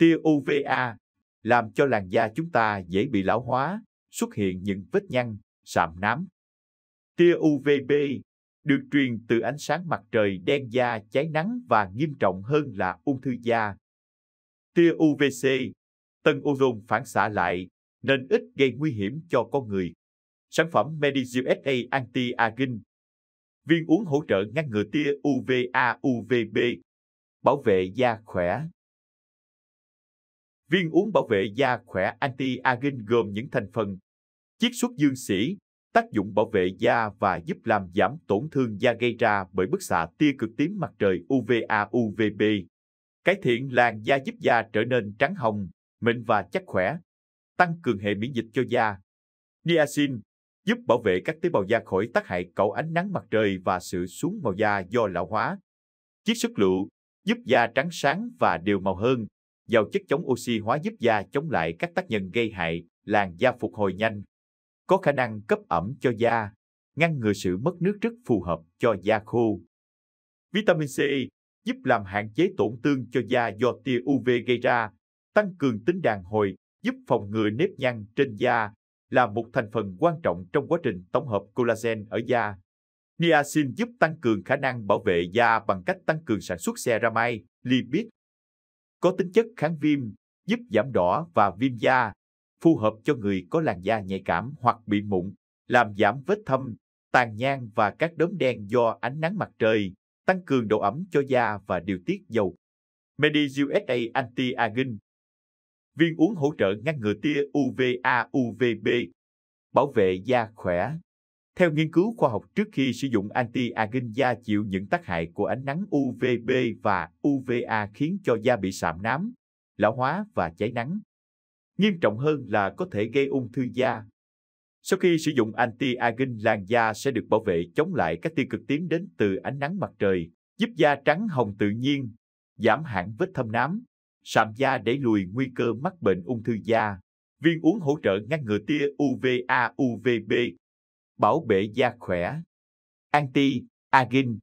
tia UVA, làm cho làn da chúng ta dễ bị lão hóa, xuất hiện những vết nhăn, sạm nám. Tia UVB được truyền từ ánh sáng mặt trời đen da cháy nắng và nghiêm trọng hơn là ung thư da. Tia UVC, tầng ozone phản xạ lại, nên ít gây nguy hiểm cho con người. Sản phẩm MediUSA Anti-Aging Viên uống hỗ trợ ngăn ngừa tia UVA, UVB, bảo vệ da khỏe. Viên uống bảo vệ da khỏe anti-aging gồm những thành phần chiết xuất dương xỉ, tác dụng bảo vệ da và giúp làm giảm tổn thương da gây ra bởi bức xạ tia cực tím mặt trời UVA UVB. Cải thiện làn da giúp da trở nên trắng hồng, mịn và chắc khỏe. Tăng cường hệ miễn dịch cho da. Niacin giúp bảo vệ các tế bào da khỏi tác hại cầu ánh nắng mặt trời và sự xuống màu da do lão hóa. Chiết xuất lựu giúp da trắng sáng và đều màu hơn giàu chất chống oxy hóa giúp da chống lại các tác nhân gây hại, làn da phục hồi nhanh, có khả năng cấp ẩm cho da, ngăn ngừa sự mất nước rất phù hợp cho da khô. Vitamin C giúp làm hạn chế tổn thương cho da do tia UV gây ra, tăng cường tính đàn hồi, giúp phòng ngừa nếp nhăn trên da, là một thành phần quan trọng trong quá trình tổng hợp collagen ở da. Niacin giúp tăng cường khả năng bảo vệ da bằng cách tăng cường sản xuất ceramide, lipid có tính chất kháng viêm, giúp giảm đỏ và viêm da, phù hợp cho người có làn da nhạy cảm hoặc bị mụn, làm giảm vết thâm, tàn nhang và các đốm đen do ánh nắng mặt trời, tăng cường độ ẩm cho da và điều tiết dầu. Medi USA Anti-Aging Viên uống hỗ trợ ngăn ngừa tia UVA, UVB, bảo vệ da khỏe. Theo nghiên cứu khoa học trước khi sử dụng anti-aging da chịu những tác hại của ánh nắng UVB và UVA khiến cho da bị sạm nám, lão hóa và cháy nắng. Nghiêm trọng hơn là có thể gây ung thư da. Sau khi sử dụng anti-aging làn da sẽ được bảo vệ chống lại các tiêu cực tím đến từ ánh nắng mặt trời, giúp da trắng hồng tự nhiên, giảm hẳn vết thâm nám, sạm da để lùi nguy cơ mắc bệnh ung thư da. Viên uống hỗ trợ ngăn ngừa tia UVA, UVB, bảo vệ da khỏe. Anti-aging